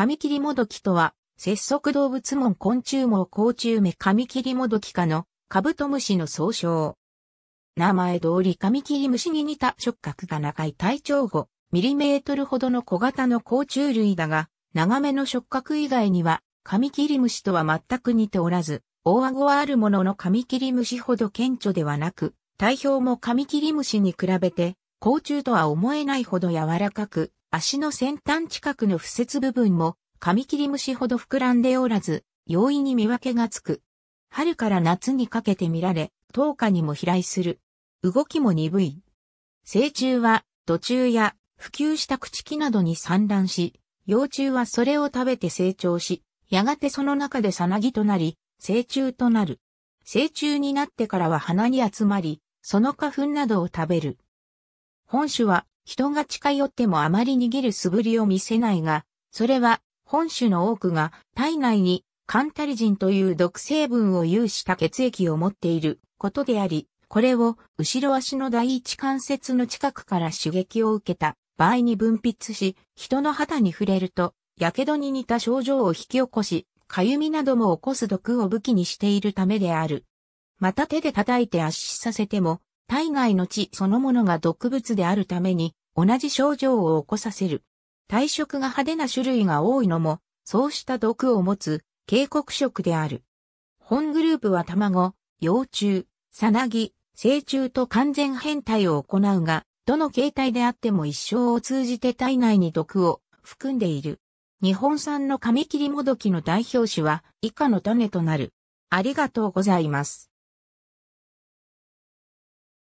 カミキリモドキとは、節足動物門昆虫網甲虫目カミキリモドキ科のカブトムシの総称。名前通りカミキリムシに似た触覚が長い体長5ミリメートルほどの小型の甲虫類だが、長めの触覚以外にはカミキリムシとは全く似ておらず、大顎はあるもののカミキリムシほど顕著ではなく、体表もカミキリムシに比べて、甲虫とは思えないほど柔らかく、足の先端近くの不節部分も、カミキリムシほど膨らんでおらず、容易に見分けがつく。春から夏にかけて見られ、10日にも飛来する。動きも鈍い。成虫は、土中や、普及した朽木などに産卵し、幼虫はそれを食べて成長し、やがてその中でさなぎとなり、成虫となる。成虫になってからは花に集まり、その花粉などを食べる。本種は人が近寄ってもあまり逃げる素振りを見せないが、それは本種の多くが体内にカンタリジンという毒成分を有した血液を持っていることであり、これを後ろ足の第一関節の近くから刺激を受けた場合に分泌し、人の肌に触れると、火傷に似た症状を引き起こし、痒みなども起こす毒を武器にしているためである。また手で叩いて圧死させても、体外の血そのものが毒物であるために、同じ症状を起こさせる。体色が派手な種類が多いのも、そうした毒を持つ警告色である。本グループは卵、幼虫、さなぎ、成虫と完全変態を行うが、どの形態であっても一生を通じて体内に毒を含んでいる。日本産のカミキリモドキの代表種は以下の種となる。ありがとうございます。